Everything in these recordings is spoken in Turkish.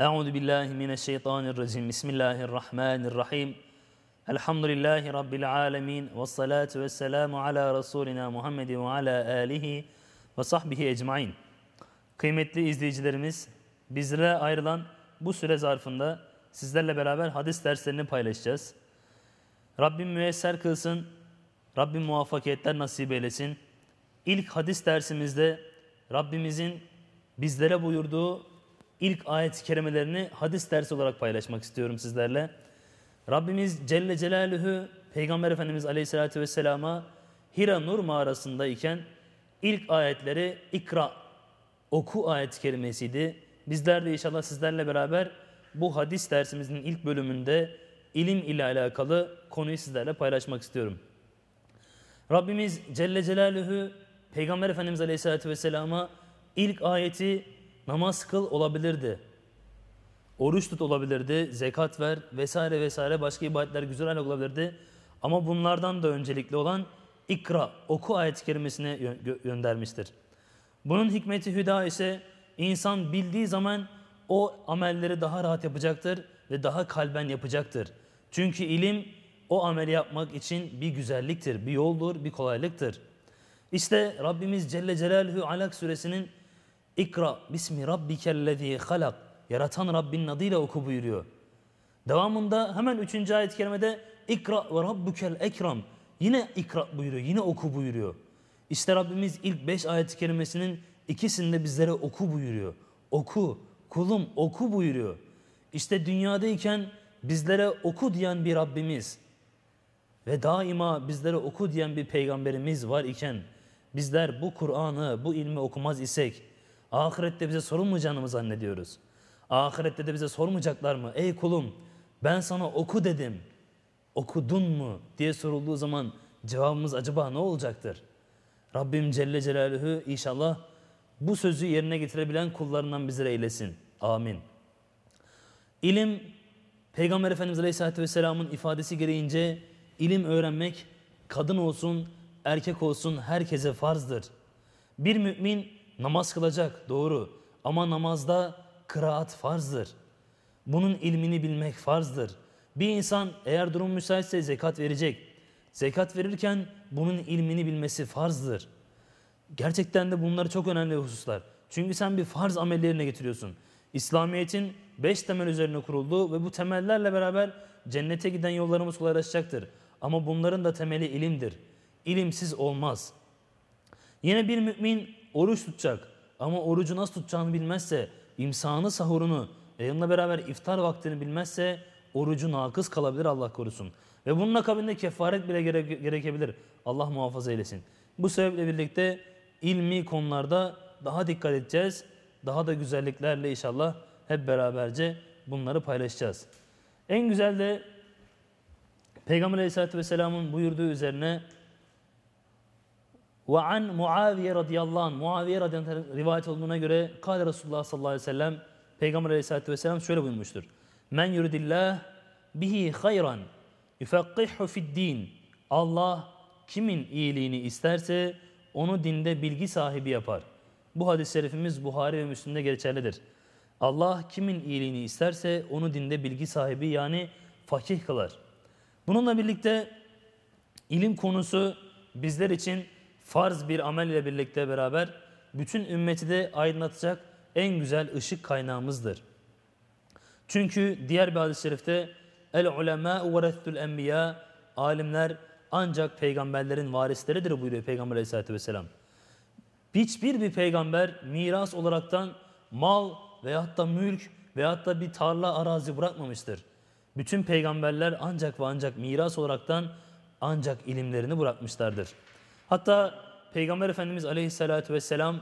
أعوذ بالله من الشيطان الرجيم بسم الله الرحمن الرحيم الحمد لله رب العالمين والصلاة والسلام على Resulina Muhammed ve ala alihi ve sahbihi ecmain. Kıymetli izleyicilerimiz, bizlere ayrılan bu süre zarfında sizlerle beraber hadis derslerini paylaşacağız. Rabbim müyesser kılsın, Rabbim muvaffakiyetler nasip eylesin. İlk hadis dersimizde Rabbimizin bizlere buyurduğu ilk ayet-i kerimelerini hadis dersi olarak paylaşmak istiyorum sizlerle. Rabbimiz Celle Celaluhu Peygamber Efendimiz Aleyhisselatü Vesselam'a Hira Nur mağarasında iken ilk ayetleri ikra, oku ayet-i kerimesiydi. Bizler de inşallah sizlerle beraber bu hadis dersimizin ilk bölümünde ilim ile alakalı konuyu sizlerle paylaşmak istiyorum. Rabbimiz Celle Celaluhu Peygamber Efendimiz Aleyhisselatü Vesselam'a ilk ayeti namaz kıl olabilirdi. Oruç tut olabilirdi, zekat ver vesaire vesaire başka ibadetler güzel ahlak olabilirdi. Ama bunlardan da öncelikli olan ikra, oku ayet-i kerimesine göndermiştir. Bunun hikmeti hüda ise insan bildiği zaman o amelleri daha rahat yapacaktır ve daha kalben yapacaktır. Çünkü ilim o ameli yapmak için bir güzelliktir, bir yoldur, bir kolaylıktır. İşte Rabbimiz Celle Celaluhu Alak suresinin İkra bismi rabbikellezî halak. Yaratan Rabbinin adıyla oku buyuruyor. Devamında hemen 3. ayet-i kerimede İkra ve rabbukel ekram. Yine ikra buyuruyor, yine oku buyuruyor. İşte Rabbimiz ilk 5 ayet-i kerimesinin ikisinde bizlere oku buyuruyor. Oku, kulum oku buyuruyor. İşte dünyadayken bizlere oku diyen bir Rabbimiz ve daima bizlere oku diyen bir peygamberimiz var iken bizler bu Kur'an'ı, bu ilmi okumaz isek Ahirette bize sorulmayacağını mı zannediyoruz? Ahirette de bize sormayacaklar mı? Ey kulum ben sana oku dedim. Okudun mu diye sorulduğu zaman cevabımız acaba ne olacaktır? Rabbim Celle Celaluhu inşallah bu sözü yerine getirebilen kullarından bizleri eylesin. Amin. İlim, Peygamber Efendimiz Aleyhisselatü Vesselam'ın ifadesi gereğince ilim öğrenmek kadın olsun, erkek olsun herkese farzdır. Bir mümin Namaz kılacak doğru ama namazda kıraat farzdır. Bunun ilmini bilmek farzdır. Bir insan eğer durum müsaitse zekat verecek. Zekat verirken bunun ilmini bilmesi farzdır. Gerçekten de bunlar çok önemli hususlar. Çünkü sen bir farz amellerine getiriyorsun. İslamiyet'in beş temel üzerine kuruldu ve bu temellerle beraber cennete giden yollarımız kolaylaşacaktır. Ama bunların da temeli ilimdir. İlimsiz olmaz. Yine bir mümin oruç tutacak ama orucu nasıl tutacağını bilmezse, imsanı sahurunu ve yanına beraber iftar vaktini bilmezse orucu nakız kalabilir Allah korusun. Ve bunun akabinde kefaret bile gere gerekebilir. Allah muhafaza eylesin. Bu sebeple birlikte ilmi konularda daha dikkat edeceğiz. Daha da güzelliklerle inşallah hep beraberce bunları paylaşacağız. En güzel de Peygamber Aleyhisselatü Vesselam'ın buyurduğu üzerine ve an Muaviye radıyallahu anh, Muaviye radıyallahu anh rivayet olduğuna göre Kale Resulullah sallallahu aleyhi ve sellem, Peygamber aleyhissalatü vesselam şöyle buyurmuştur. Men yuridillah bihi hayran yufakkihu fiddin. Allah kimin iyiliğini isterse onu dinde bilgi sahibi yapar. Bu hadis-i şerifimiz Buhari ve Müslim'de geçerlidir. Allah kimin iyiliğini isterse onu dinde bilgi sahibi yani fakih kılar. Bununla birlikte ilim konusu bizler için farz bir amel ile birlikte beraber bütün ümmeti de aydınlatacak en güzel ışık kaynağımızdır. Çünkü diğer bir hadis-i şerifte el ulema verettul enbiya alimler ancak peygamberlerin varisleridir buyuruyor Peygamber Aleyhisselatü Vesselam. Hiçbir bir peygamber miras olaraktan mal veyahut da mülk veyahut da bir tarla arazi bırakmamıştır. Bütün peygamberler ancak ve ancak miras olaraktan ancak ilimlerini bırakmışlardır. Hatta Peygamber Efendimiz Aleyhisselatü Vesselam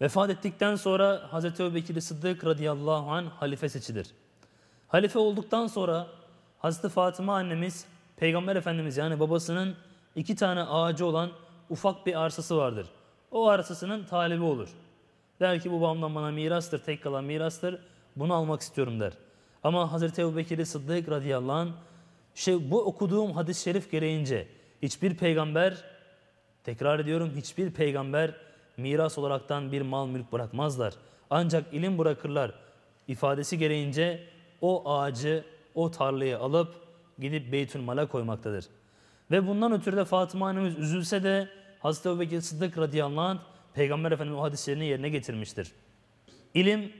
vefat ettikten sonra Hazreti Ebubekir Sıddık radıyallahu an halife seçilir. Halife olduktan sonra Hazreti Fatıma annemiz Peygamber Efendimiz yani babasının iki tane ağacı olan ufak bir arsası vardır. O arsasının talebi olur. Der ki bu babamdan bana mirastır, tek kalan mirastır. Bunu almak istiyorum der. Ama Hazreti Ebu Bekir'i Sıddık radıyallahu anh, şey, bu okuduğum hadis-i şerif gereğince Hiçbir peygamber, tekrar ediyorum hiçbir peygamber miras olaraktan bir mal mülk bırakmazlar. Ancak ilim bırakırlar. ifadesi gereğince o ağacı, o tarlayı alıp gidip Beytül Mal'a koymaktadır. Ve bundan ötürü de Fatıma annemiz üzülse de Hazreti Ebu Bekir Sıddık radıyallahu anh Peygamber Efendimiz o hadislerini yerine getirmiştir. İlim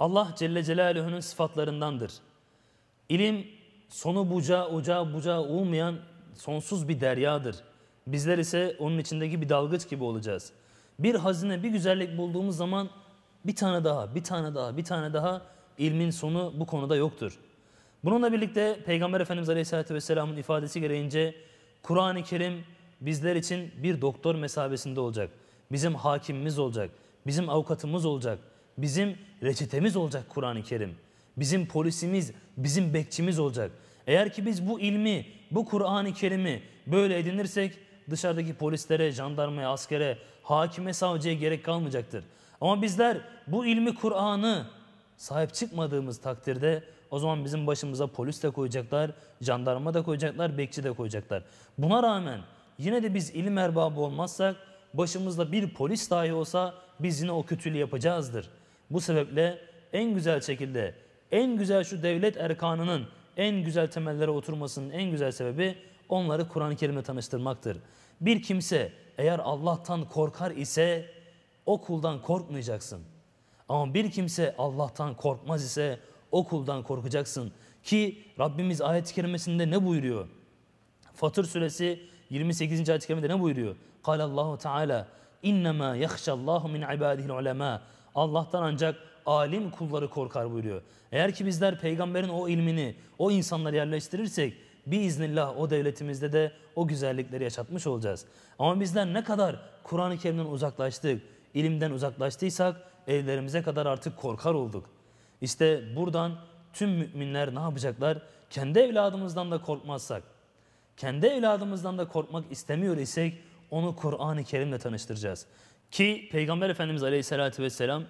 Allah Celle Celaluhu'nun sıfatlarındandır. İlim sonu buca uca buca olmayan sonsuz bir deryadır. Bizler ise onun içindeki bir dalgıç gibi olacağız. Bir hazine, bir güzellik bulduğumuz zaman bir tane daha, bir tane daha, bir tane daha ilmin sonu bu konuda yoktur. Bununla birlikte Peygamber Efendimiz Aleyhisselatü Vesselam'ın ifadesi gereğince Kur'an-ı Kerim bizler için bir doktor mesabesinde olacak. Bizim hakimimiz olacak, bizim avukatımız olacak, bizim reçetemiz olacak Kur'an-ı Kerim. Bizim polisimiz, bizim bekçimiz olacak. Eğer ki biz bu ilmi bu Kur'an-ı Kerim'i böyle edinirsek dışarıdaki polislere, jandarmaya, askere, hakime, savcıya gerek kalmayacaktır. Ama bizler bu ilmi Kur'an'ı sahip çıkmadığımız takdirde o zaman bizim başımıza polis de koyacaklar, jandarma da koyacaklar, bekçi de koyacaklar. Buna rağmen yine de biz ilim erbabı olmazsak başımızda bir polis dahi olsa biz yine o kötülüğü yapacağızdır. Bu sebeple en güzel şekilde, en güzel şu devlet erkanının en güzel temellere oturmasının en güzel sebebi onları Kur'an-ı Kerim'le tanıştırmaktır. Bir kimse eğer Allah'tan korkar ise o kuldan korkmayacaksın. Ama bir kimse Allah'tan korkmaz ise o kuldan korkacaksın. Ki Rabbimiz ayet-i kerimesinde ne buyuruyor? Fatır suresi 28. ayet-i kerimede ne buyuruyor? Kale Allahu Teala innema yahşallahu min ibadihi'l ulema. Allah'tan ancak alim kulları korkar buyuruyor. Eğer ki bizler peygamberin o ilmini o insanlara yerleştirirsek biiznillah o devletimizde de o güzellikleri yaşatmış olacağız. Ama bizler ne kadar Kur'an-ı Kerim'den uzaklaştık, ilimden uzaklaştıysak ellerimize kadar artık korkar olduk. İşte buradan tüm müminler ne yapacaklar? Kendi evladımızdan da korkmazsak, kendi evladımızdan da korkmak istemiyor isek onu Kur'an-ı Kerim'le tanıştıracağız. Ki Peygamber Efendimiz Aleyhisselatü Vesselam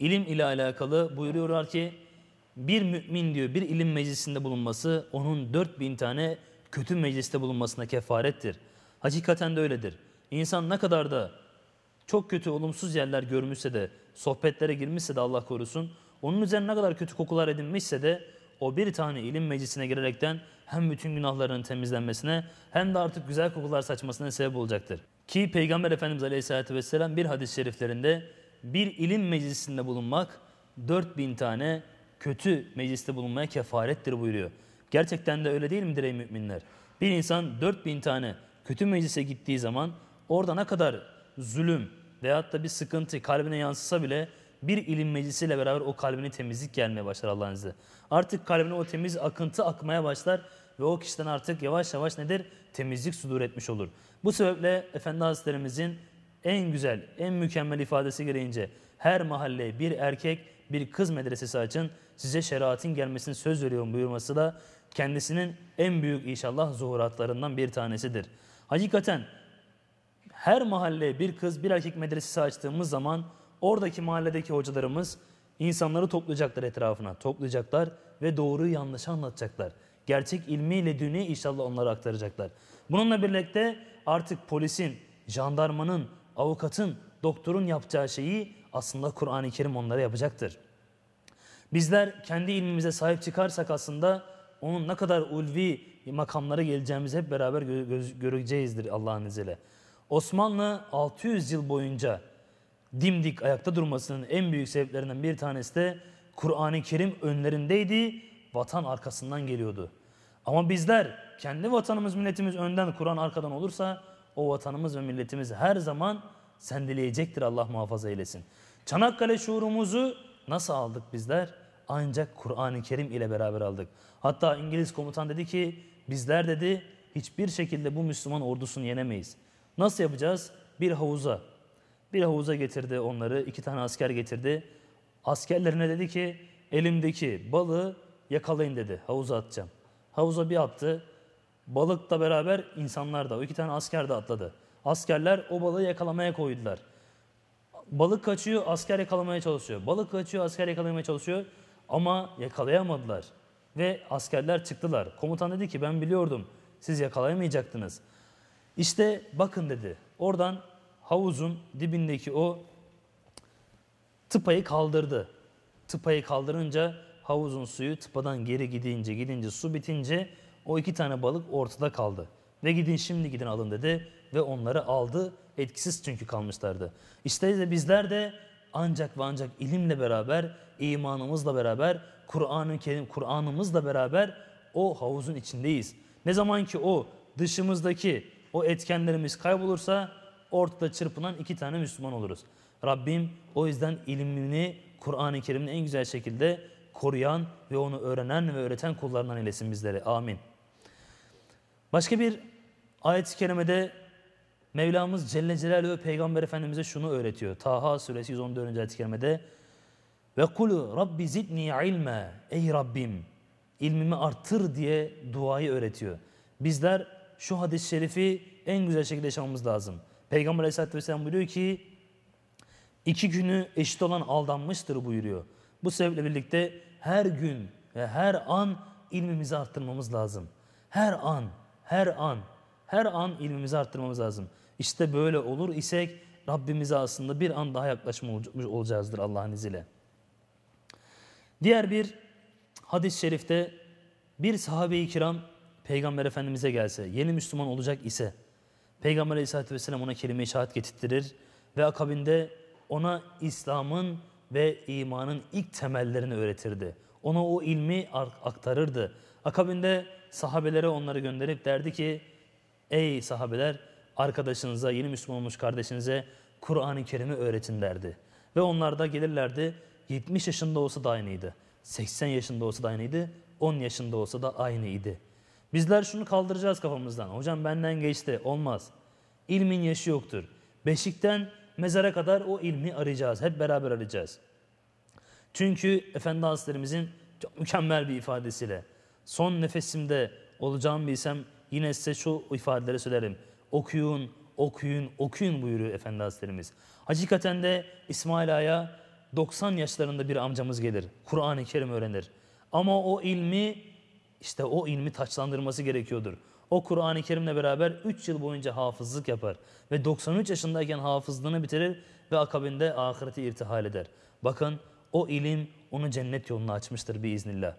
ilim ile alakalı buyuruyorlar ki bir mümin diyor bir ilim meclisinde bulunması onun 4000 tane kötü mecliste bulunmasına kefarettir. Hakikaten de öyledir. İnsan ne kadar da çok kötü olumsuz yerler görmüşse de sohbetlere girmişse de Allah korusun onun üzerine ne kadar kötü kokular edinmişse de o bir tane ilim meclisine girerekten hem bütün günahlarının temizlenmesine hem de artık güzel kokular saçmasına sebep olacaktır. Ki Peygamber Efendimiz Aleyhisselatü Vesselam bir hadis-i şeriflerinde bir ilim meclisinde bulunmak 4000 tane kötü mecliste bulunmaya kefarettir buyuruyor. Gerçekten de öyle değil midir ey müminler? Bir insan 4000 tane kötü meclise gittiği zaman orada ne kadar zulüm veyahut da bir sıkıntı kalbine yansısa bile bir ilim meclisiyle beraber o kalbine temizlik gelmeye başlar Allah'ın izniyle. Artık kalbine o temiz akıntı akmaya başlar ve o kişiden artık yavaş yavaş nedir? Temizlik sudur etmiş olur. Bu sebeple Efendi Hazretlerimizin en güzel, en mükemmel ifadesi gereğince her mahalleye bir erkek, bir kız medresesi açın. Size şeriatın gelmesini söz veriyorum buyurması da kendisinin en büyük inşallah zuhuratlarından bir tanesidir. Hakikaten her mahalleye bir kız, bir erkek medresesi açtığımız zaman oradaki mahalledeki hocalarımız insanları toplayacaklar etrafına. Toplayacaklar ve doğruyu yanlışı anlatacaklar. Gerçek ilmiyle dini inşallah onlara aktaracaklar. Bununla birlikte artık polisin, jandarmanın, avukatın, doktorun yapacağı şeyi aslında Kur'an-ı Kerim onlara yapacaktır. Bizler kendi ilmimize sahip çıkarsak aslında onun ne kadar ulvi makamlara geleceğimizi hep beraber göreceğizdir Allah'ın izniyle. Osmanlı 600 yıl boyunca dimdik ayakta durmasının en büyük sebeplerinden bir tanesi de Kur'an-ı Kerim önlerindeydi, vatan arkasından geliyordu. Ama bizler kendi vatanımız, milletimiz önden, Kur'an arkadan olursa o vatanımız ve milletimiz her zaman sendeleyecektir Allah muhafaza eylesin. Çanakkale şuurumuzu nasıl aldık bizler? Ancak Kur'an-ı Kerim ile beraber aldık. Hatta İngiliz komutan dedi ki bizler dedi hiçbir şekilde bu Müslüman ordusunu yenemeyiz. Nasıl yapacağız? Bir havuza. Bir havuza getirdi onları. iki tane asker getirdi. Askerlerine dedi ki elimdeki balı yakalayın dedi. Havuza atacağım. Havuza bir attı. Balıkla beraber insanlar da, o iki tane asker de atladı. Askerler o balığı yakalamaya koydular. Balık kaçıyor, asker yakalamaya çalışıyor. Balık kaçıyor, asker yakalamaya çalışıyor. Ama yakalayamadılar. Ve askerler çıktılar. Komutan dedi ki ben biliyordum siz yakalayamayacaktınız. İşte bakın dedi. Oradan havuzun dibindeki o tıpayı kaldırdı. Tıpayı kaldırınca havuzun suyu tıpadan geri gidince gidince su bitince o iki tane balık ortada kaldı. Ve gidin şimdi gidin alın dedi ve onları aldı. Etkisiz çünkü kalmışlardı. İşte de bizler de ancak ve ancak ilimle beraber, imanımızla beraber, Kur'an-ı Kerim, Kur'an'ımızla beraber o havuzun içindeyiz. Ne zaman ki o dışımızdaki o etkenlerimiz kaybolursa ortada çırpınan iki tane Müslüman oluruz. Rabbim o yüzden ilimini Kur'an-ı Kerim'in en güzel şekilde koruyan ve onu öğrenen ve öğreten kullarından eylesin bizleri. Amin. Başka bir ayet-i kerimede Mevlamız Celle Celaluhu Peygamber Efendimiz'e şunu öğretiyor. Taha suresi 114. ayet-i kerimede ve kulu Rabbi zidni ilme ey Rabbim ilmimi artır diye duayı öğretiyor. Bizler şu hadis-i şerifi en güzel şekilde yaşamamız lazım. Peygamber Aleyhisselatü Vesselam buyuruyor ki iki günü eşit olan aldanmıştır buyuruyor. Bu sebeple birlikte her gün ve her an ilmimizi arttırmamız lazım. Her an her an, her an ilmimizi arttırmamız lazım. İşte böyle olur isek Rabbimize aslında bir an daha yaklaşmış olacağızdır Allah'ın izniyle. Diğer bir hadis-i şerifte bir sahabe-i kiram Peygamber Efendimiz'e gelse, yeni Müslüman olacak ise Peygamber Aleyhisselatü Vesselam ona kelime-i şehadet getirtirir ve akabinde ona İslam'ın ve imanın ilk temellerini öğretirdi. Ona o ilmi aktarırdı. Akabinde sahabelere onları gönderip derdi ki ey sahabeler arkadaşınıza yeni Müslüman olmuş kardeşinize Kur'an-ı Kerim'i öğretin derdi. Ve onlar da gelirlerdi 70 yaşında olsa da aynıydı. 80 yaşında olsa da aynıydı. 10 yaşında olsa da aynıydı. Bizler şunu kaldıracağız kafamızdan. Hocam benden geçti. Olmaz. İlmin yaşı yoktur. Beşikten mezara kadar o ilmi arayacağız. Hep beraber arayacağız. Çünkü Efendi Hazretlerimizin çok mükemmel bir ifadesiyle son nefesimde olacağımı bilsem yine size şu ifadeleri söylerim. Okuyun, okuyun, okuyun buyuruyor Efendi Hazretlerimiz. Hakikaten de İsmail Ağa'ya 90 yaşlarında bir amcamız gelir. Kur'an-ı Kerim öğrenir. Ama o ilmi, işte o ilmi taçlandırması gerekiyordur. O Kur'an-ı Kerim'le beraber 3 yıl boyunca hafızlık yapar. Ve 93 yaşındayken hafızlığını bitirir ve akabinde ahireti irtihal eder. Bakın o ilim onu cennet yolunu açmıştır biiznillah.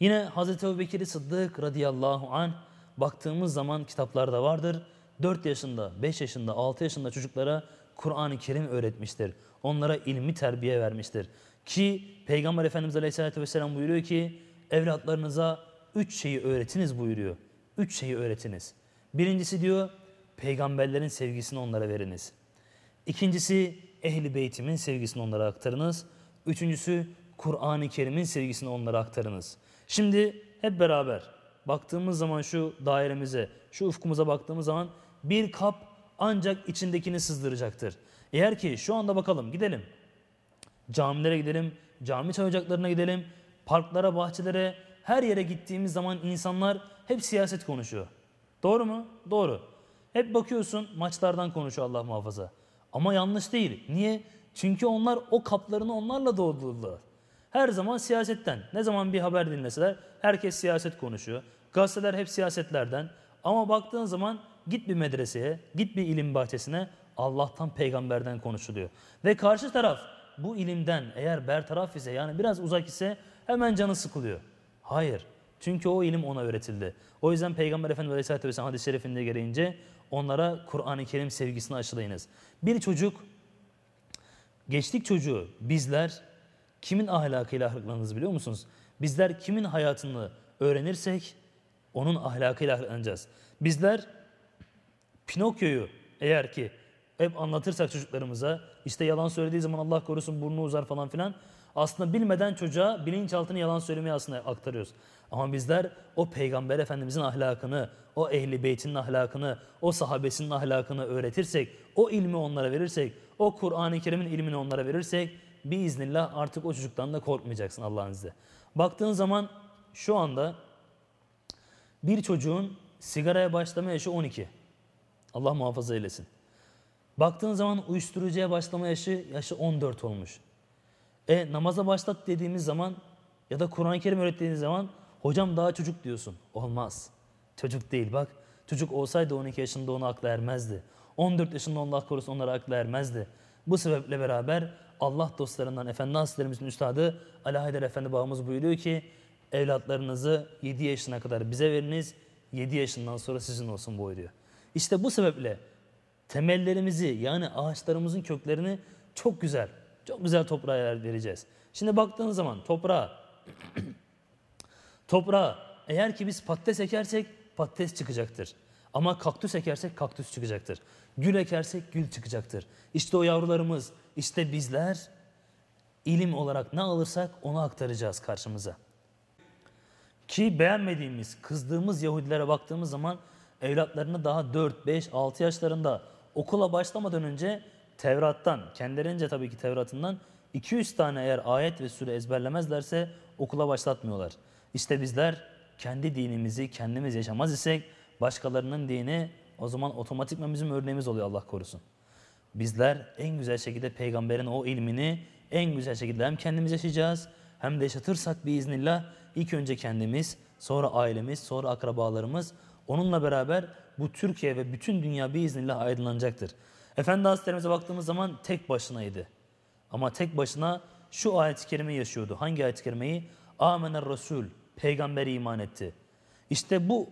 Yine Hazreti Ebu Bekir Sıddık radıyallahu an baktığımız zaman kitaplarda vardır. 4 yaşında, 5 yaşında, 6 yaşında çocuklara Kur'an-ı Kerim öğretmiştir. Onlara ilmi terbiye vermiştir. Ki Peygamber Efendimiz Aleyhisselatü Vesselam buyuruyor ki evlatlarınıza üç şeyi öğretiniz buyuruyor. Üç şeyi öğretiniz. Birincisi diyor peygamberlerin sevgisini onlara veriniz. İkincisi ehli beytimin sevgisini onlara aktarınız. Üçüncüsü Kur'an-ı Kerim'in sevgisini onlara aktarınız. Şimdi hep beraber baktığımız zaman şu dairemize, şu ufkumuza baktığımız zaman bir kap ancak içindekini sızdıracaktır. Eğer ki şu anda bakalım gidelim. Camilere gidelim, cami çay gidelim, parklara, bahçelere, her yere gittiğimiz zaman insanlar hep siyaset konuşuyor. Doğru mu? Doğru. Hep bakıyorsun maçlardan konuşuyor Allah muhafaza. Ama yanlış değil. Niye? Çünkü onlar o kaplarını onlarla doldurdular her zaman siyasetten. Ne zaman bir haber dinleseler herkes siyaset konuşuyor. Gazeteler hep siyasetlerden. Ama baktığın zaman git bir medreseye, git bir ilim bahçesine Allah'tan, peygamberden konuşuluyor. Ve karşı taraf bu ilimden eğer bertaraf ise yani biraz uzak ise hemen canı sıkılıyor. Hayır. Çünkü o ilim ona öğretildi. O yüzden Peygamber Efendimiz Aleyhisselatü Vesselam hadis-i şerifinde gereğince onlara Kur'an-ı Kerim sevgisini aşılayınız. Bir çocuk, geçtik çocuğu bizler kimin ahlakıyla ahlaklanırız biliyor musunuz? Bizler kimin hayatını öğrenirsek onun ahlakıyla ahlaklanacağız. Bizler Pinokyo'yu eğer ki hep anlatırsak çocuklarımıza işte yalan söylediği zaman Allah korusun burnu uzar falan filan aslında bilmeden çocuğa bilinçaltını yalan söylemeye aslında aktarıyoruz. Ama bizler o peygamber efendimizin ahlakını, o ehli beytinin ahlakını, o sahabesinin ahlakını öğretirsek, o ilmi onlara verirsek, o Kur'an-ı Kerim'in ilmini onlara verirsek iznillah artık o çocuktan da korkmayacaksın Allah'ın izniyle. Baktığın zaman şu anda bir çocuğun sigaraya başlama yaşı 12. Allah muhafaza eylesin. Baktığın zaman uyuşturucuya başlama yaşı yaşı 14 olmuş. E namaza başlat dediğimiz zaman ya da Kur'an-ı Kerim öğrettiğiniz zaman hocam daha çocuk diyorsun. Olmaz. Çocuk değil bak. Çocuk olsaydı 12 yaşında onu akla ermezdi. 14 yaşında Allah korusun onlara akla ermezdi. Bu sebeple beraber Allah dostlarından Efendi Hazretlerimizin üstadı Ali Haydar Efendi babamız buyuruyor ki evlatlarınızı 7 yaşına kadar bize veriniz 7 yaşından sonra sizin olsun buyuruyor. İşte bu sebeple temellerimizi yani ağaçlarımızın köklerini çok güzel, çok güzel toprağa yer vereceğiz. Şimdi baktığınız zaman toprağa, toprağa eğer ki biz patates ekersek patates çıkacaktır. Ama kaktüs ekersek kaktüs çıkacaktır. Gül ekersek gül çıkacaktır. İşte o yavrularımız, işte bizler ilim olarak ne alırsak onu aktaracağız karşımıza. Ki beğenmediğimiz, kızdığımız Yahudilere baktığımız zaman evlatlarını daha 4, 5, 6 yaşlarında okula başlamadan önce Tevrat'tan, kendilerince tabii ki Tevrat'ından 200 tane eğer ayet ve sure ezberlemezlerse okula başlatmıyorlar. İşte bizler kendi dinimizi kendimiz yaşamaz isek başkalarının dini o zaman otomatikman bizim örneğimiz oluyor Allah korusun. Bizler en güzel şekilde peygamberin o ilmini en güzel şekilde hem kendimiz yaşayacağız hem de yaşatırsak biiznillah ilk önce kendimiz, sonra ailemiz, sonra akrabalarımız onunla beraber bu Türkiye ve bütün dünya biiznillah aydınlanacaktır. Efendi Hazretlerimize baktığımız zaman tek başınaydı. Ama tek başına şu ayet-i kerimeyi yaşıyordu. Hangi ayet-i kerimeyi? Amener Resul, peygamber iman etti. İşte bu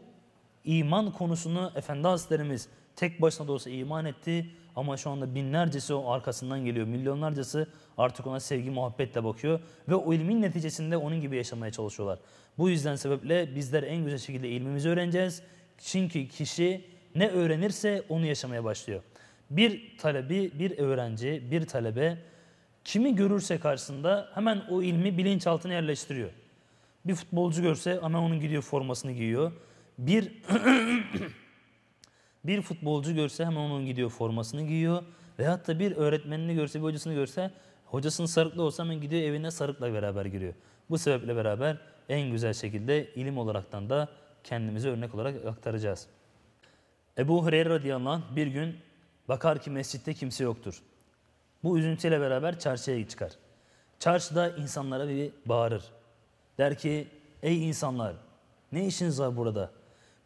iman konusunu Efendi Hazretlerimiz tek başına da olsa iman etti ama şu anda binlercesi o arkasından geliyor. Milyonlarcası artık ona sevgi muhabbetle bakıyor ve o ilmin neticesinde onun gibi yaşamaya çalışıyorlar. Bu yüzden sebeple bizler en güzel şekilde ilmimizi öğreneceğiz. Çünkü kişi ne öğrenirse onu yaşamaya başlıyor. Bir talebi, bir öğrenci, bir talebe kimi görürse karşısında hemen o ilmi bilinçaltına yerleştiriyor. Bir futbolcu görse hemen onun gidiyor formasını giyiyor bir bir futbolcu görse hemen onun gidiyor formasını giyiyor. Veyahut da bir öğretmenini görse, bir hocasını görse hocasının sarıklı olsa hemen gidiyor evine sarıkla beraber giriyor. Bu sebeple beraber en güzel şekilde ilim olaraktan da kendimizi örnek olarak aktaracağız. Ebu Hureyre radıyallahu anh bir gün bakar ki mescitte kimse yoktur. Bu üzüntüyle beraber çarşıya çıkar. Çarşıda insanlara bir bağırır. Der ki ey insanlar ne işiniz var burada?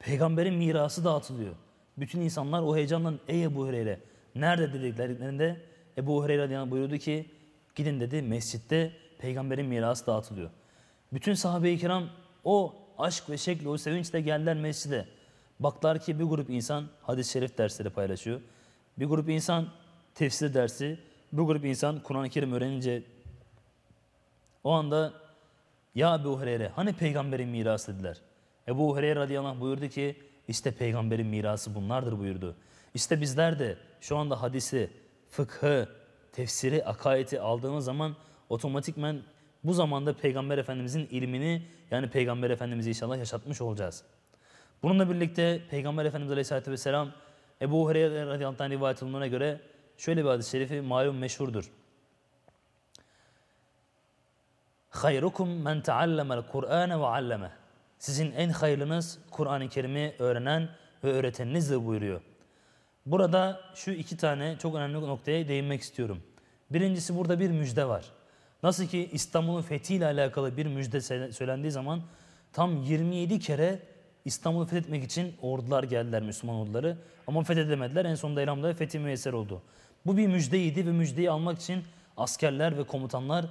Peygamberin mirası dağıtılıyor. Bütün insanlar o heyecandan ey Ebu Hureyre nerede dediklerinde Ebu Hureyre buyurdu ki gidin dedi mescitte peygamberin mirası dağıtılıyor. Bütün sahabe-i kiram o aşk ve şekli o sevinçle geldiler mescide. Baklar ki bir grup insan hadis-i şerif dersleri paylaşıyor. Bir grup insan tefsir dersi, bir grup insan Kur'an-ı Kerim öğrenince o anda ya Ebu Hureyre hani peygamberin mirası dediler. Ebu Hureyre radıyallahu anh buyurdu ki işte peygamberin mirası bunlardır buyurdu. İşte bizler de şu anda hadisi, fıkhı, tefsiri, akaidi aldığımız zaman otomatikmen bu zamanda Peygamber Efendimizin ilmini yani Peygamber Efendimiz'i inşallah yaşatmış olacağız. Bununla birlikte Peygamber Efendimiz Aleyhisselatü Vesselam Ebu Hureyre radıyallahu anh rivayet olunana göre şöyle bir hadis-i şerifi malum meşhurdur. خيركم من تعلم القرآن وعلمه sizin en hayırlınız Kur'an-ı Kerim'i öğrenen ve öğreteninizdir buyuruyor. Burada şu iki tane çok önemli noktaya değinmek istiyorum. Birincisi burada bir müjde var. Nasıl ki İstanbul'un fethiyle alakalı bir müjde söylendiği zaman tam 27 kere İstanbul'u fethetmek için ordular geldiler Müslüman orduları. Ama fethedemediler. En sonunda Elhamdülillah fethi müyesser oldu. Bu bir müjdeydi ve müjdeyi almak için askerler ve komutanlar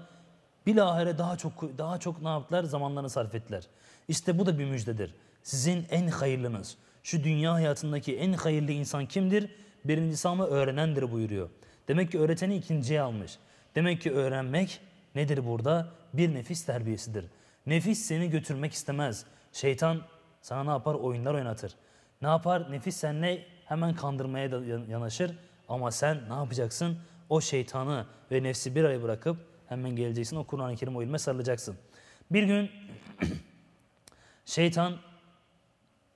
bilahare daha çok daha çok ne yaptılar? Zamanlarını sarf ettiler. İşte bu da bir müjdedir. Sizin en hayırlınız, şu dünya hayatındaki en hayırlı insan kimdir? Birincisi ama öğrenendir buyuruyor. Demek ki öğreteni ikinciye almış. Demek ki öğrenmek nedir burada? Bir nefis terbiyesidir. Nefis seni götürmek istemez. Şeytan sana ne yapar? Oyunlar oynatır. Ne yapar? Nefis seninle hemen kandırmaya yanaşır. Ama sen ne yapacaksın? O şeytanı ve nefsi bir ay bırakıp hemen geleceksin. O Kur'an-ı Kerim o ilme sarılacaksın. Bir gün Şeytan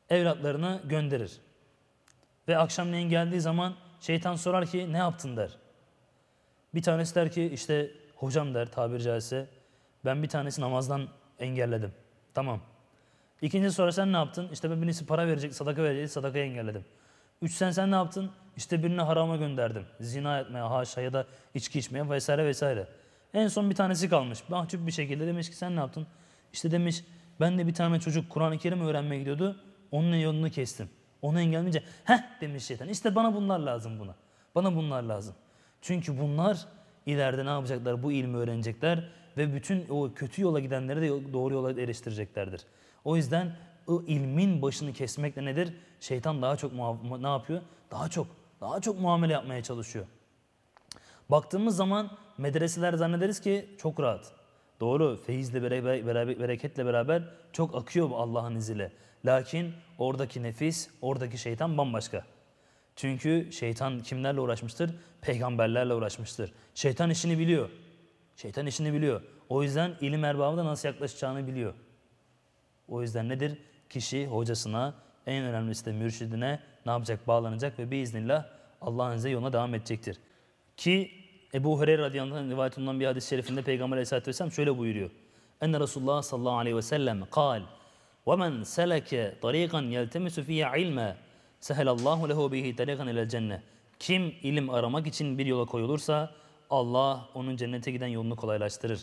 evlatlarını gönderir. Ve akşamleyin geldiği zaman şeytan sorar ki ne yaptın der. Bir tanesi der ki işte hocam der tabiri caizse ben bir tanesi namazdan engelledim. Tamam. İkinci soru sen ne yaptın? İşte ben birisi para verecek, sadaka verecek, sadakayı engelledim. Üç sen sen ne yaptın? İşte birini harama gönderdim. Zina etmeye, haşa ya da içki içmeye vesaire vesaire. En son bir tanesi kalmış. Mahcup bir şekilde demiş ki sen ne yaptın? İşte demiş ben de bir tane çocuk Kur'an-ı Kerim öğrenmeye gidiyordu. Onun yolunu kestim. Onu engelleyince heh demiş şeytan. İşte bana bunlar lazım buna. Bana bunlar lazım. Çünkü bunlar ileride ne yapacaklar? Bu ilmi öğrenecekler ve bütün o kötü yola gidenleri de doğru yola eriştireceklerdir. O yüzden o ilmin başını kesmekle nedir? Şeytan daha çok ne yapıyor? Daha çok, daha çok muamele yapmaya çalışıyor. Baktığımız zaman medreseler zannederiz ki çok rahat. Doğru feyizle beraber, bereketle beraber çok akıyor Allah'ın iziyle. Lakin oradaki nefis, oradaki şeytan bambaşka. Çünkü şeytan kimlerle uğraşmıştır? Peygamberlerle uğraşmıştır. Şeytan işini biliyor. Şeytan işini biliyor. O yüzden ilim erbabına nasıl yaklaşacağını biliyor. O yüzden nedir? Kişi hocasına, en önemlisi de mürşidine ne yapacak? Bağlanacak ve biiznillah Allah'ın izniyle yoluna devam edecektir. Ki Ebu Hureyre radıyallahu anh rivayet olunan bir hadis-i şerifinde Peygamber aleyhissalatü vesselam şöyle buyuruyor. Enne Resulullah sallallahu aleyhi ve sellem kal وَمَنْ سَلَكَ طَرِيقًا يَلْتَمِسُ ف۪يهَ عِلْمًا سَهَلَ اللّٰهُ لَهُ بِهِ طَرِيقًا اِلَى الْجَنَّةِ Kim ilim aramak için bir yola koyulursa Allah onun cennete giden yolunu kolaylaştırır.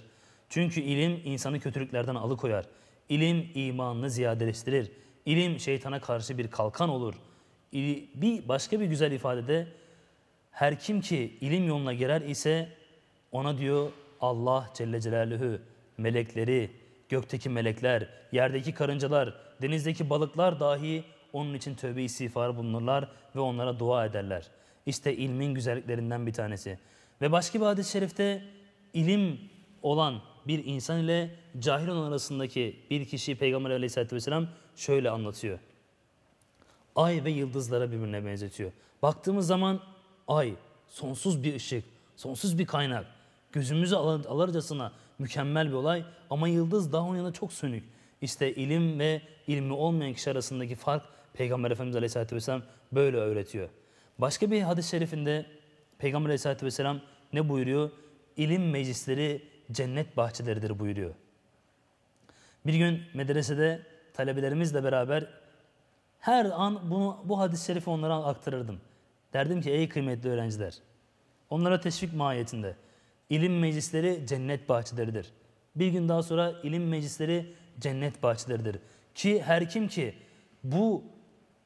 Çünkü ilim insanı kötülüklerden alıkoyar. İlim imanını ziyadeleştirir. İlim şeytana karşı bir kalkan olur. Bir başka bir güzel ifadede her kim ki ilim yoluna girer ise ona diyor Allah Celle Celaluhu melekleri, gökteki melekler, yerdeki karıncalar, denizdeki balıklar dahi onun için tövbe istiğfarı bulunurlar ve onlara dua ederler. İşte ilmin güzelliklerinden bir tanesi. Ve başka bir hadis-i şerifte ilim olan bir insan ile cahil olan arasındaki bir kişiyi Peygamber Aleyhisselatü vesselam şöyle anlatıyor. Ay ve yıldızlara birbirine benzetiyor. Baktığımız zaman ay sonsuz bir ışık, sonsuz bir kaynak. Gözümüzü alır, alırcasına mükemmel bir olay ama yıldız daha onun yanında çok sönük. İşte ilim ve ilmi olmayan kişi arasındaki fark Peygamber Efendimiz Aleyhisselatü Vesselam böyle öğretiyor. Başka bir hadis-i şerifinde Peygamber Aleyhisselatü Vesselam ne buyuruyor? İlim meclisleri cennet bahçeleridir buyuruyor. Bir gün medresede talebelerimizle beraber her an bunu, bu hadis-i şerifi onlara aktarırdım. Derdim ki ey kıymetli öğrenciler, onlara teşvik mahiyetinde ilim meclisleri cennet bahçeleridir. Bir gün daha sonra ilim meclisleri cennet bahçeleridir. Ki her kim ki bu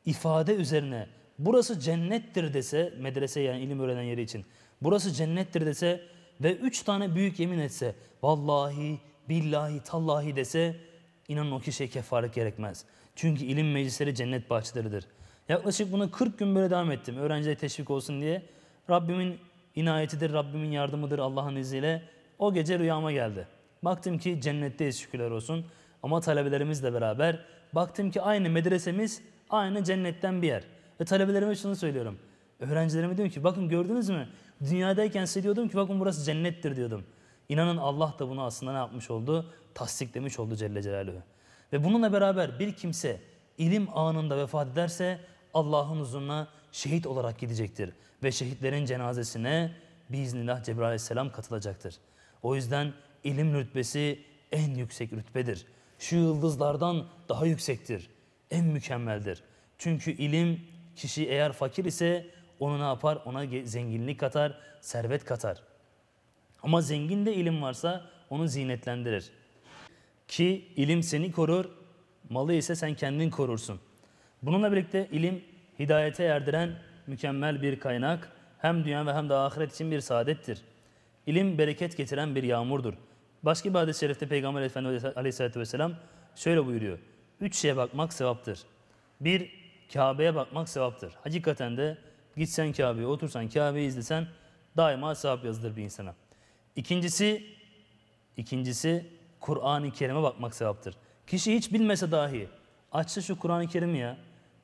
ifade üzerine burası cennettir dese medrese yani ilim öğrenen yeri için burası cennettir dese ve üç tane büyük yemin etse vallahi billahi tallahi dese inanın o kişiye kefaret gerekmez. Çünkü ilim meclisleri cennet bahçeleridir.'' Yaklaşık buna 40 gün böyle devam ettim. Öğrencilere teşvik olsun diye. Rabbimin inayetidir, Rabbimin yardımıdır Allah'ın izniyle. O gece rüyama geldi. Baktım ki cennetteyiz şükürler olsun. Ama talebelerimizle beraber baktım ki aynı medresemiz aynı cennetten bir yer. Ve talebelerime şunu söylüyorum. Öğrencilerime diyorum ki bakın gördünüz mü? Dünyadayken size diyordum ki bakın burası cennettir diyordum. İnanın Allah da bunu aslında ne yapmış oldu? Tasdiklemiş oldu Celle Celaluhu. Ve bununla beraber bir kimse ilim anında vefat ederse Allah'ın huzuruna şehit olarak gidecektir. Ve şehitlerin cenazesine biiznillah Cebrail aleyhisselam katılacaktır. O yüzden ilim rütbesi en yüksek rütbedir. Şu yıldızlardan daha yüksektir. En mükemmeldir. Çünkü ilim kişi eğer fakir ise onu ne yapar? Ona zenginlik katar, servet katar. Ama zengin de ilim varsa onu zinetlendirir. Ki ilim seni korur, malı ise sen kendin korursun. Bununla birlikte ilim hidayete erdiren mükemmel bir kaynak hem dünya ve hem de ahiret için bir saadettir. İlim bereket getiren bir yağmurdur. Başka bir hadis-i şerifte Peygamber Efendimiz Aleyhisselatü Vesselam şöyle buyuruyor. Üç şeye bakmak sevaptır. Bir, Kabe'ye bakmak sevaptır. Hakikaten de gitsen Kabe'ye, otursan Kabe'yi izlesen daima sevap yazılır bir insana. İkincisi, ikincisi Kur'an-ı Kerim'e bakmak sevaptır. Kişi hiç bilmese dahi açsa şu Kur'an-ı Kerim'i ya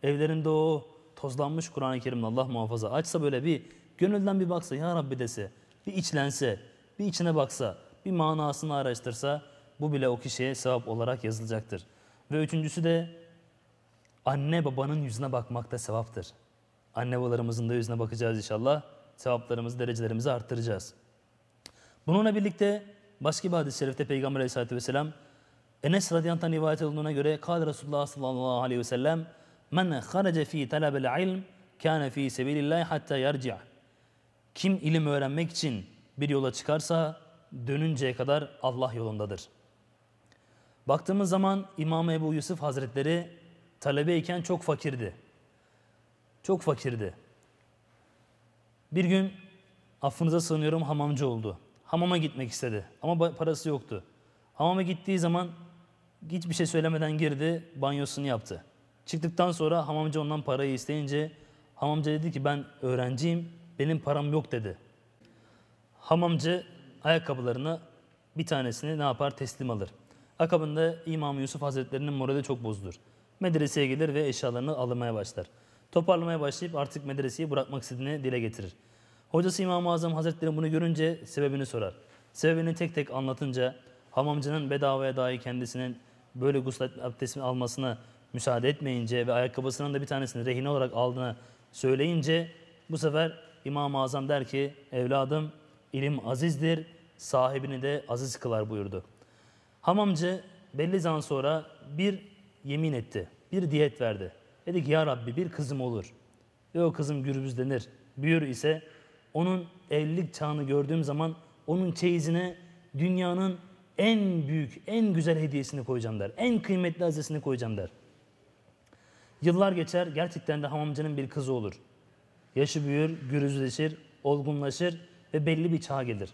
Evlerinde o tozlanmış Kur'an-ı Kerim'le Allah muhafaza açsa böyle bir gönülden bir baksa ya Rabbi dese, bir içlense, bir içine baksa, bir manasını araştırsa bu bile o kişiye sevap olarak yazılacaktır. Ve üçüncüsü de anne babanın yüzüne bakmak da sevaptır. Anne babalarımızın da yüzüne bakacağız inşallah. Sevaplarımızı, derecelerimizi arttıracağız. Bununla birlikte başka bir hadis-i şerifte Peygamber Aleyhisselatü Vesselam Enes radıyallahu anh rivayet olduğuna göre kadir Resulullah sallallahu aleyhi ve sellem Men harace fi talabel ilm kana fi sebilillah hatta yarci'a. Kim ilim öğrenmek için bir yola çıkarsa dönünceye kadar Allah yolundadır. Baktığımız zaman İmam Ebu Yusuf Hazretleri talebeyken çok fakirdi. Çok fakirdi. Bir gün affınıza sığınıyorum hamamcı oldu. Hamama gitmek istedi ama parası yoktu. Hamama gittiği zaman hiçbir şey söylemeden girdi, banyosunu yaptı. Çıktıktan sonra hamamcı ondan parayı isteyince hamamcı dedi ki ben öğrenciyim, benim param yok dedi. Hamamcı ayakkabılarını bir tanesini ne yapar teslim alır. Akabinde İmam Yusuf Hazretleri'nin morali çok bozulur. Medreseye gelir ve eşyalarını almaya başlar. Toparlamaya başlayıp artık medreseyi bırakmak istediğini dile getirir. Hocası İmam-ı Azam Hazretleri bunu görünce sebebini sorar. Sebebini tek tek anlatınca hamamcının bedavaya dahi kendisinin böyle gusül abdestini almasına müsaade etmeyince ve ayakkabısının da bir tanesini rehin olarak aldığını söyleyince bu sefer İmam-ı Azam der ki evladım ilim azizdir sahibini de aziz kılar buyurdu. Hamamcı belli zaman sonra bir yemin etti. Bir diyet verdi. Dedi ki ya Rabbi bir kızım olur. Ve o kızım gürbüzlenir. Büyür ise onun evlilik çağını gördüğüm zaman onun çeyizine dünyanın en büyük, en güzel hediyesini koyacağım der. En kıymetli haznesini koyacağım der. Yıllar geçer gerçekten de hamamcının bir kızı olur. Yaşı büyür, gürüzleşir, olgunlaşır ve belli bir çağa gelir.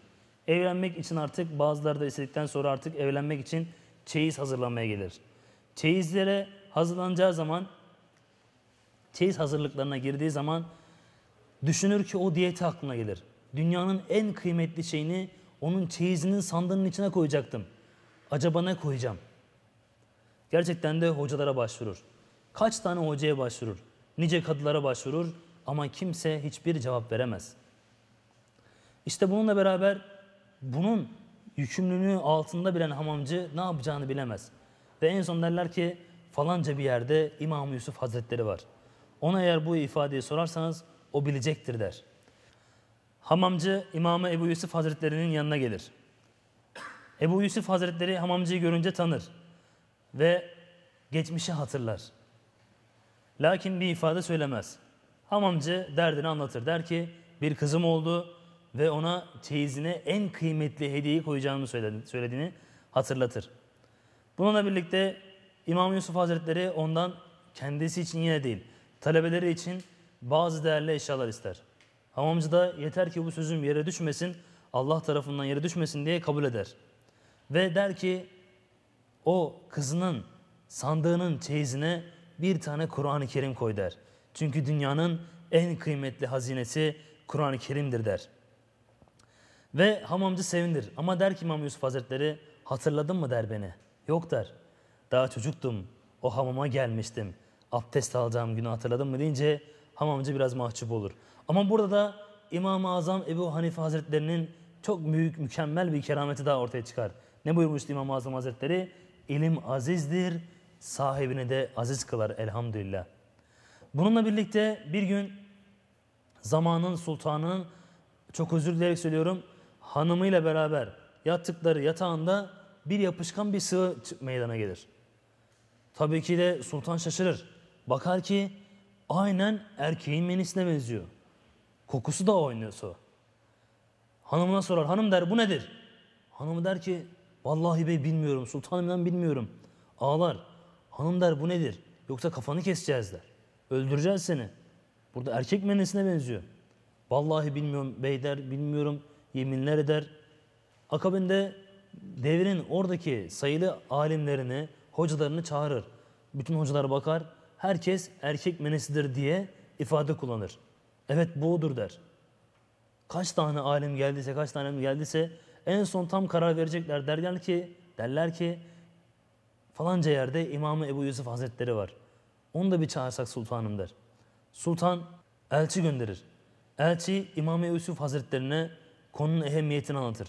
Evlenmek için artık bazıları da istedikten sonra artık evlenmek için çeyiz hazırlanmaya gelir. Çeyizlere hazırlanacağı zaman, çeyiz hazırlıklarına girdiği zaman düşünür ki o diyeti aklına gelir. Dünyanın en kıymetli şeyini onun çeyizinin sandığının içine koyacaktım. Acaba ne koyacağım? Gerçekten de hocalara başvurur. Kaç tane hocaya başvurur, nice kadılara başvurur ama kimse hiçbir cevap veremez. İşte bununla beraber bunun yükümlülüğü altında bilen hamamcı ne yapacağını bilemez. Ve en son derler ki falanca bir yerde İmam Yusuf Hazretleri var. Ona eğer bu ifadeyi sorarsanız o bilecektir der. Hamamcı İmamı Ebu Yusuf Hazretleri'nin yanına gelir. Ebu Yusuf Hazretleri hamamcıyı görünce tanır ve geçmişi hatırlar. Lakin bir ifade söylemez. Hamamcı derdini anlatır. Der ki bir kızım oldu ve ona teyzine en kıymetli hediyeyi koyacağını söylediğini hatırlatır. Bununla birlikte İmam Yusuf Hazretleri ondan kendisi için yine değil, talebeleri için bazı değerli eşyalar ister. Hamamcı da yeter ki bu sözüm yere düşmesin, Allah tarafından yere düşmesin diye kabul eder. Ve der ki o kızının sandığının teyzine bir tane Kur'an-ı Kerim koy der. Çünkü dünyanın en kıymetli hazinesi Kur'an-ı Kerim'dir der. Ve hamamcı sevindir. Ama der ki İmam Yusuf Hazretleri hatırladın mı der beni. Yok der. Daha çocuktum. O hamama gelmiştim. Abdest alacağım günü hatırladın mı deyince hamamcı biraz mahcup olur. Ama burada da İmam-ı Azam Ebu Hanife Hazretlerinin çok büyük, mükemmel bir kerameti daha ortaya çıkar. Ne buyurmuştu İmam-ı Azam Hazretleri? İlim azizdir, sahibini de aziz kılar elhamdülillah. Bununla birlikte bir gün zamanın sultanının çok özür dileyerek söylüyorum hanımıyla beraber yattıkları yatağında bir yapışkan bir sığ meydana gelir. Tabii ki de sultan şaşırır. Bakar ki aynen erkeğin menisine benziyor. Kokusu da oynuyor su. Hanımına sorar. Hanım der bu nedir? Hanımı der ki vallahi bey bilmiyorum. sultanımdan bilmiyorum. Ağlar. Hanım der bu nedir? Yoksa kafanı keseceğiz der. Öldüreceğiz seni. Burada erkek menesine benziyor. Vallahi bilmiyorum bey der, bilmiyorum yeminler eder. Akabinde devrin oradaki sayılı alimlerini, hocalarını çağırır. Bütün hocalar bakar, herkes erkek menesidir diye ifade kullanır. Evet bu odur der. Kaç tane alim geldiyse, kaç tane geldiyse en son tam karar verecekler. Derler ki, derler ki falanca yerde İmamı Ebu Yusuf Hazretleri var. Onu da bir çağırsak sultanım der. Sultan elçi gönderir. Elçi i̇mam Ebu Yusuf Hazretlerine konunun ehemmiyetini anlatır.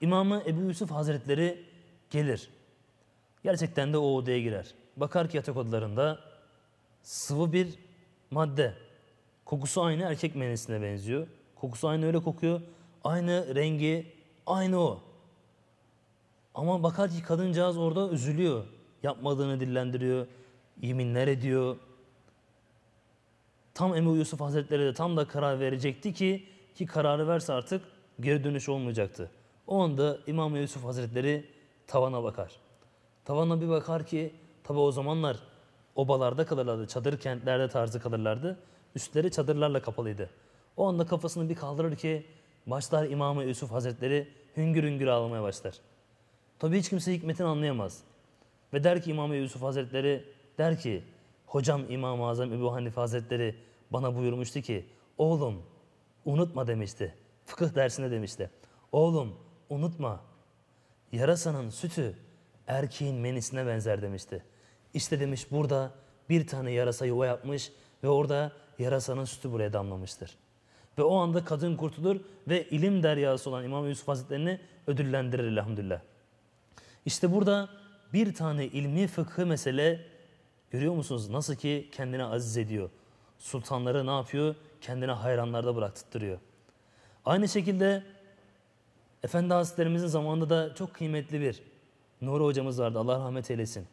İmamı Ebu Yusuf Hazretleri gelir. Gerçekten de o odaya girer. Bakar ki yatak odalarında sıvı bir madde. Kokusu aynı erkek menesine benziyor. Kokusu aynı öyle kokuyor. Aynı rengi, aynı o. Ama bakar ki kadıncağız orada üzülüyor. Yapmadığını dillendiriyor. Yeminler ediyor. Tam Ebu Yusuf Hazretleri de tam da karar verecekti ki ki kararı verse artık geri dönüş olmayacaktı. O anda İmam Yusuf Hazretleri tavana bakar. Tavana bir bakar ki tabi o zamanlar obalarda kalırlardı, çadır kentlerde tarzı kalırlardı. Üstleri çadırlarla kapalıydı. O anda kafasını bir kaldırır ki başlar İmam Yusuf Hazretleri hüngür hüngür ağlamaya başlar. Tabi hiç kimse hikmetini anlayamaz. Ve der ki İmam Yusuf Hazretleri der ki hocam İmam-ı Azam Ebu Hanife Hazretleri bana buyurmuştu ki oğlum unutma demişti. Fıkıh dersinde demişti. Oğlum unutma yarasanın sütü erkeğin menisine benzer demişti. İşte demiş burada bir tane yarasa yuva yapmış ve orada yarasanın sütü buraya damlamıştır. Ve o anda kadın kurtulur ve ilim deryası olan İmam Yusuf Hazretlerini ödüllendirir elhamdülillah. İşte burada bir tane ilmi fıkhı mesele görüyor musunuz? Nasıl ki kendine aziz ediyor. Sultanları ne yapıyor? Kendine hayranlarda bıraktırıyor. Aynı şekilde Efendi Hazretlerimizin zamanında da çok kıymetli bir Nuri hocamız vardı. Allah rahmet eylesin.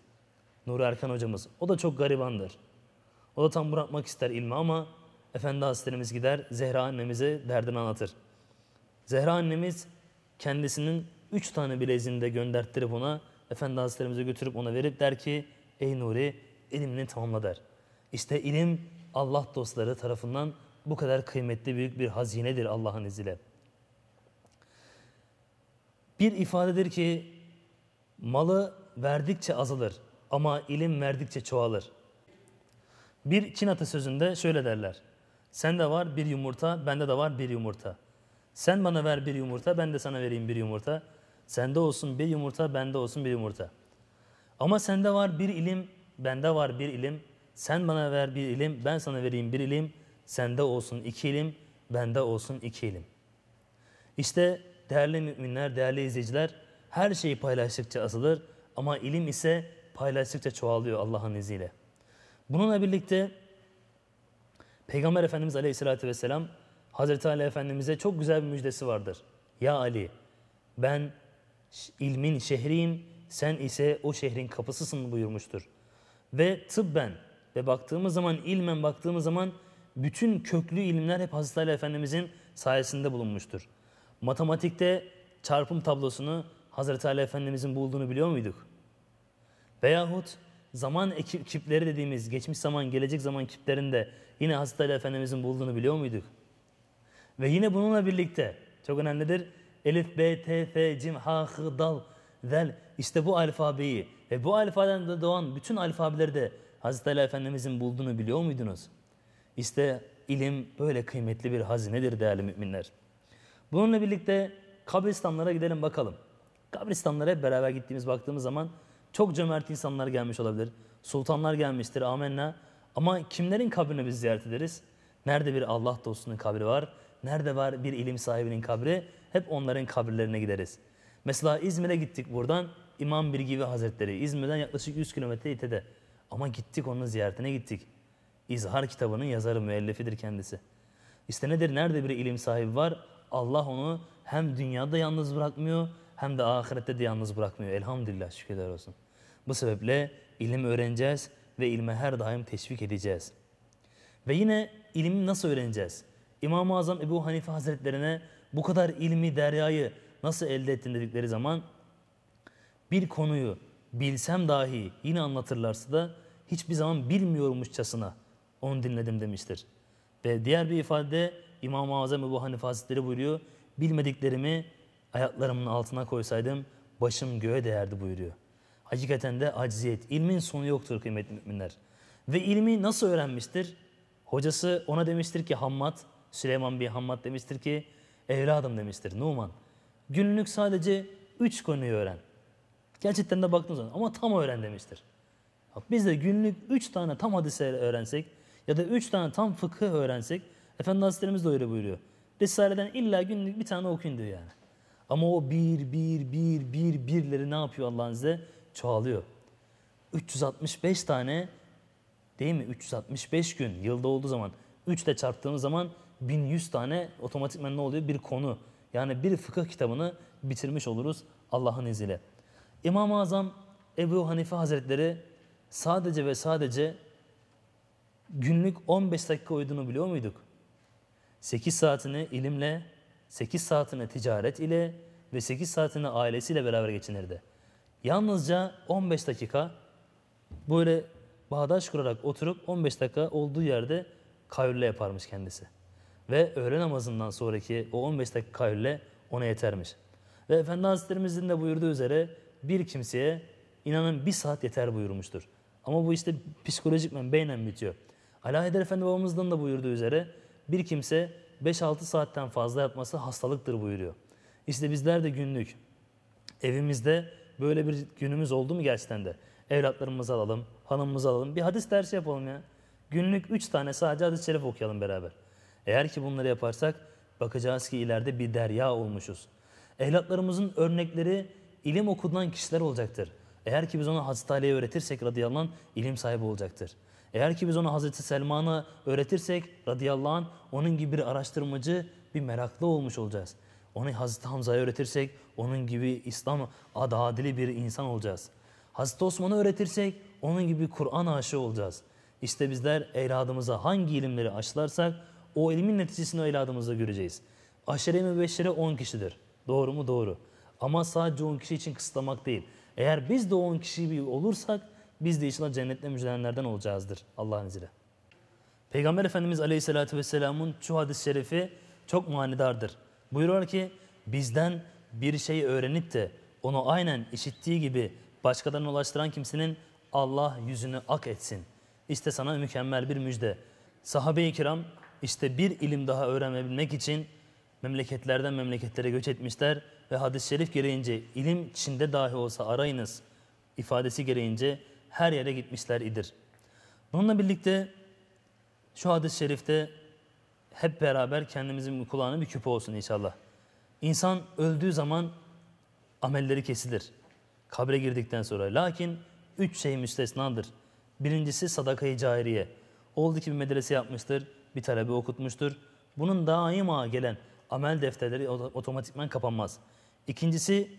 Nuri Erkan hocamız. O da çok garibandır. O da tam bırakmak ister ilmi ama Efendi Hazretlerimiz gider Zehra annemize derdini anlatır. Zehra annemiz kendisinin üç tane bileziğini de gönderttirip ona Efendi Hazretlerimize götürüp ona verip der ki ey Nuri ilimini tamamla der. İşte ilim Allah dostları tarafından bu kadar kıymetli büyük bir hazinedir Allah'ın izniyle. Bir ifadedir ki malı verdikçe azalır ama ilim verdikçe çoğalır. Bir Çin atasözünde şöyle derler. Sen de var bir yumurta, bende de var bir yumurta. Sen bana ver bir yumurta, ben de sana vereyim bir yumurta. Sende olsun bir yumurta, bende olsun bir yumurta. Ama sende var bir ilim, bende var bir ilim. Sen bana ver bir ilim, ben sana vereyim bir ilim. Sende olsun iki ilim, bende olsun iki ilim. İşte değerli müminler, değerli izleyiciler her şeyi paylaştıkça azalır ama ilim ise paylaştıkça çoğalıyor Allah'ın izniyle. Bununla birlikte Peygamber Efendimiz Aleyhisselatü Vesselam Hazreti Ali Efendimiz'e çok güzel bir müjdesi vardır. Ya Ali ben ilmin şehriyim, sen ise o şehrin kapısısın buyurmuştur. Ve tıbben ve baktığımız zaman ilmen baktığımız zaman bütün köklü ilimler hep Hazreti Ali Efendimizin sayesinde bulunmuştur. Matematikte çarpım tablosunu Hazreti Ali Efendimizin bulduğunu biliyor muyduk? Veyahut zaman ekip, kipleri dediğimiz geçmiş zaman, gelecek zaman kiplerinde yine Hazreti Ali Efendimizin bulduğunu biliyor muyduk? Ve yine bununla birlikte çok önemlidir Elif, B, T, F, Cim, Ha, Hı, Dal, Zel. İşte bu alfabeyi ve bu alfadan doğan bütün alfabeleri de Hazreti Ali Efendimizin bulduğunu biliyor muydunuz? İşte ilim böyle kıymetli bir hazinedir değerli müminler. Bununla birlikte kabristanlara gidelim bakalım. Kabristanlara hep beraber gittiğimiz baktığımız zaman çok cömert insanlar gelmiş olabilir. Sultanlar gelmiştir amenna. Ama kimlerin kabrini biz ziyaret ederiz? Nerede bir Allah dostunun kabri var? Nerede var bir ilim sahibinin kabri? hep onların kabirlerine gideriz. Mesela İzmir'e gittik buradan İmam Birgivi Hazretleri. İzmir'den yaklaşık 100 kilometre itede. Ama gittik onun ziyaretine gittik. İzhar kitabının yazarı müellifidir kendisi. İşte nedir? Nerede bir ilim sahibi var? Allah onu hem dünyada yalnız bırakmıyor hem de ahirette de yalnız bırakmıyor. Elhamdülillah şükürler olsun. Bu sebeple ilim öğreneceğiz ve ilme her daim teşvik edeceğiz. Ve yine ilimi nasıl öğreneceğiz? İmam-ı Azam Ebu Hanife Hazretlerine bu kadar ilmi deryayı nasıl elde ettin dedikleri zaman bir konuyu bilsem dahi yine anlatırlarsa da hiçbir zaman bilmiyormuşçasına onu dinledim demiştir. Ve diğer bir ifade İmam-ı Azam Ebu Hanife Hazretleri buyuruyor. Bilmediklerimi ayaklarımın altına koysaydım başım göğe değerdi buyuruyor. Hakikaten de acziyet, ilmin sonu yoktur kıymetli müminler. Ve ilmi nasıl öğrenmiştir? Hocası ona demiştir ki Hammad, Süleyman bin Hammad demiştir ki Evladım demiştir Numan. Günlük sadece üç konuyu öğren. Gerçekten de baktığın zaman ama tam öğren demiştir. Bak biz de günlük üç tane tam hadise öğrensek ya da üç tane tam fıkıh öğrensek Efendi Hazretlerimiz de öyle buyuruyor. Risale'den illa günlük bir tane okuyun diyor yani. Ama o bir, bir, bir, bir, birleri ne yapıyor Allah'ın size? Çoğalıyor. 365 tane değil mi? 365 gün yılda olduğu zaman 3 ile çarptığımız zaman 1100 tane otomatikmen ne oluyor? Bir konu. Yani bir fıkıh kitabını bitirmiş oluruz Allah'ın izniyle. İmam-ı Azam Ebu Hanife Hazretleri sadece ve sadece günlük 15 dakika uyuduğunu biliyor muyduk? 8 saatini ilimle, 8 saatini ticaret ile ve 8 saatini ailesiyle beraber geçinirdi. Yalnızca 15 dakika böyle bağdaş kurarak oturup 15 dakika olduğu yerde kayırla yaparmış kendisi. Ve öğle namazından sonraki o 15 dakika kayle ona yetermiş. Ve Efendi Hazretlerimizin de buyurduğu üzere bir kimseye inanın bir saat yeter buyurmuştur. Ama bu işte psikolojik men beynen bitiyor. Ala Eder Efendi babamızdan da buyurduğu üzere bir kimse 5-6 saatten fazla yatması hastalıktır buyuruyor. İşte bizler de günlük evimizde böyle bir günümüz oldu mu gerçekten de? Evlatlarımızı alalım, hanımımızı alalım. Bir hadis dersi yapalım ya. Günlük 3 tane sadece hadis-i şerif okuyalım beraber. Eğer ki bunları yaparsak bakacağız ki ileride bir derya olmuşuz. Ehlatlarımızın örnekleri ilim okudan kişiler olacaktır. Eğer ki biz onu Hazreti Ali'ye öğretirsek radıyallahu anh ilim sahibi olacaktır. Eğer ki biz onu Hazreti Selman'a öğretirsek radıyallahu anh onun gibi bir araştırmacı, bir meraklı olmuş olacağız. Onu Hazreti Hamza'ya öğretirsek onun gibi İslam adadili bir insan olacağız. Hazreti Osman'a öğretirsek onun gibi Kur'an aşığı olacağız. İşte bizler evladımıza hangi ilimleri aşılarsak o ilmin neticesini o evladımızda göreceğiz. Aşere mübeşşere 10 kişidir. Doğru mu? Doğru. Ama sadece 10 kişi için kısıtlamak değil. Eğer biz de 10 kişi olursak biz de inşallah cennetle müjdelenlerden olacağızdır Allah'ın izniyle. Peygamber Efendimiz Aleyhisselatü Vesselam'ın şu hadis-i şerifi çok manidardır. Buyuruyor ki bizden bir şeyi öğrenip de onu aynen işittiği gibi başkalarına ulaştıran kimsenin Allah yüzünü ak etsin. İşte sana mükemmel bir müjde. Sahabe-i kiram işte bir ilim daha öğrenebilmek için memleketlerden memleketlere göç etmişler ve hadis-i şerif gereğince ilim Çin'de dahi olsa arayınız ifadesi gereğince her yere gitmişler idir. Bununla birlikte şu hadis-i şerifte hep beraber kendimizin kulağına bir küpe olsun inşallah. İnsan öldüğü zaman amelleri kesilir. Kabre girdikten sonra. Lakin üç şey müstesnadır. Birincisi sadaka-i cariye. Oldu ki bir medrese yapmıştır bir talebi okutmuştur. Bunun daima gelen amel defterleri otomatikman kapanmaz. İkincisi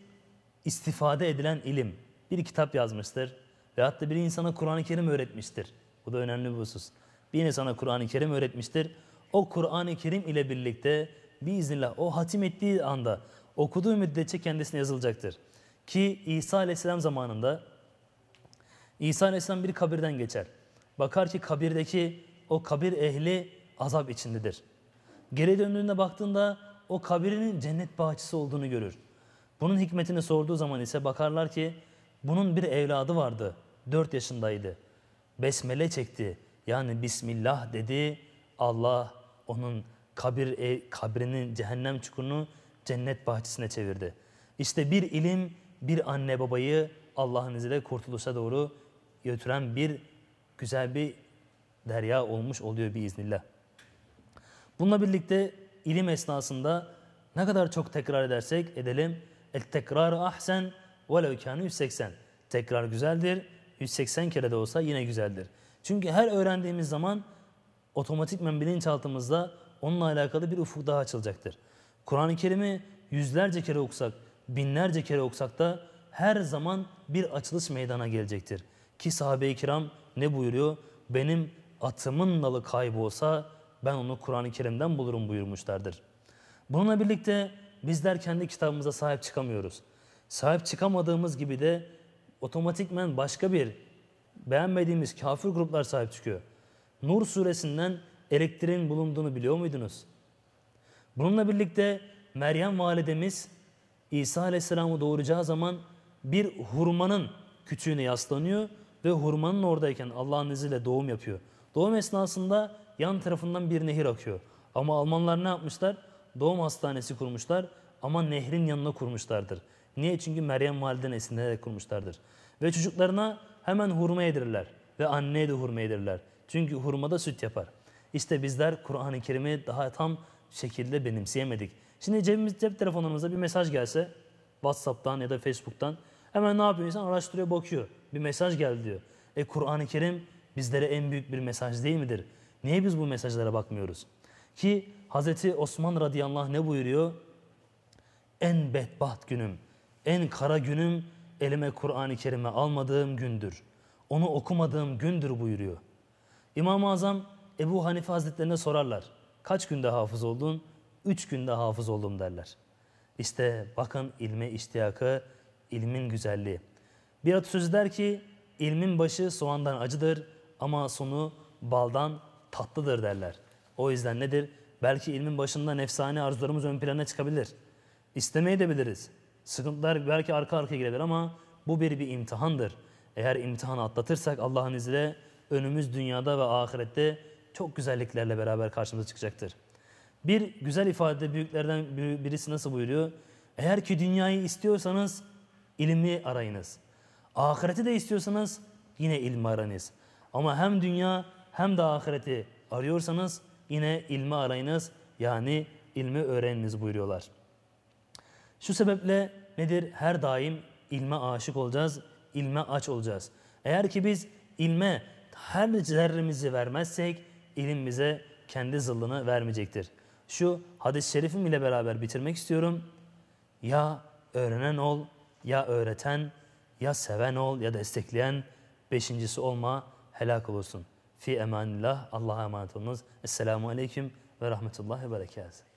istifade edilen ilim. Bir kitap yazmıştır ve hatta bir insana Kur'an-ı Kerim öğretmiştir. Bu da önemli bir husus. Bir insana Kur'an-ı Kerim öğretmiştir. O Kur'an-ı Kerim ile birlikte bir biiznillah o hatim ettiği anda okuduğu müddetçe kendisine yazılacaktır. Ki İsa Aleyhisselam zamanında İsa Aleyhisselam bir kabirden geçer. Bakar ki kabirdeki o kabir ehli azap içindedir. Geri döndüğünde baktığında o kabirinin cennet bahçesi olduğunu görür. Bunun hikmetini sorduğu zaman ise bakarlar ki bunun bir evladı vardı. 4 yaşındaydı. Besmele çekti. Yani Bismillah dedi. Allah onun kabir e, kabrinin cehennem çukurunu cennet bahçesine çevirdi. İşte bir ilim bir anne babayı Allah'ın izniyle kurtuluşa doğru götüren bir güzel bir derya olmuş oluyor bir iznillah. Bununla birlikte ilim esnasında ne kadar çok tekrar edersek edelim. El tekrar ahsen velev kâne 180. Tekrar güzeldir. 180 kere de olsa yine güzeldir. Çünkü her öğrendiğimiz zaman otomatikmen bilinçaltımızda onunla alakalı bir ufuk daha açılacaktır. Kur'an-ı Kerim'i yüzlerce kere okusak, binlerce kere okusak da her zaman bir açılış meydana gelecektir. Ki sahabe-i kiram ne buyuruyor? Benim atımın nalı kaybolsa ben onu Kur'an-ı Kerim'den bulurum buyurmuşlardır. Bununla birlikte bizler kendi kitabımıza sahip çıkamıyoruz. Sahip çıkamadığımız gibi de otomatikmen başka bir beğenmediğimiz kafir gruplar sahip çıkıyor. Nur suresinden elektriğin bulunduğunu biliyor muydunuz? Bununla birlikte Meryem validemiz İsa aleyhisselamı doğuracağı zaman bir hurmanın küçüğüne yaslanıyor ve hurmanın oradayken Allah'ın izniyle doğum yapıyor. Doğum esnasında yan tarafından bir nehir akıyor. Ama Almanlar ne yapmışlar? Doğum hastanesi kurmuşlar ama nehrin yanına kurmuşlardır. Niye? Çünkü Meryem Validen esinlenerek kurmuşlardır. Ve çocuklarına hemen hurma yedirirler ve anneye de hurma yedirirler. Çünkü hurma da süt yapar. İşte bizler Kur'an-ı Kerim'i daha tam şekilde benimseyemedik. Şimdi cebimiz, cep telefonumuza bir mesaj gelse WhatsApp'tan ya da Facebook'tan hemen ne yapıyor insan? Araştırıyor, bakıyor. Bir mesaj geldi diyor. E Kur'an-ı Kerim bizlere en büyük bir mesaj değil midir? Niye biz bu mesajlara bakmıyoruz? Ki Hazreti Osman radıyallahu anh ne buyuruyor? En bedbaht günüm, en kara günüm elime Kur'an-ı Kerim'e almadığım gündür. Onu okumadığım gündür buyuruyor. İmam-ı Azam Ebu Hanife Hazretlerine sorarlar. Kaç günde hafız oldun? Üç günde hafız oldum derler. İşte bakın ilme iştiyakı, ilmin güzelliği. Bir atasözü der ki, ilmin başı soğandan acıdır ama sonu baldan tatlıdır derler. O yüzden nedir? Belki ilmin başında nefsani arzularımız ön plana çıkabilir. İstemeyi de biliriz. Sıkıntılar belki arka arkaya gelebilir ama bu bir bir imtihandır. Eğer imtihanı atlatırsak Allah'ın izniyle önümüz dünyada ve ahirette çok güzelliklerle beraber karşımıza çıkacaktır. Bir güzel ifade büyüklerden birisi nasıl buyuruyor? Eğer ki dünyayı istiyorsanız ilmi arayınız. Ahireti de istiyorsanız yine ilmi aranız. Ama hem dünya hem de ahireti arıyorsanız yine ilmi arayınız yani ilmi öğreniniz buyuruyorlar. Şu sebeple nedir? Her daim ilme aşık olacağız, ilme aç olacağız. Eğer ki biz ilme her zerrimizi vermezsek ilim bize kendi zıllını vermeyecektir. Şu hadis-i şerifim ile beraber bitirmek istiyorum. Ya öğrenen ol, ya öğreten, ya seven ol, ya destekleyen, beşincisi olma, helak olursun.'' Fi emanillah. Allah'a emanet olunuz. Esselamu Aleyküm ve Rahmetullah ve Berekatuhu.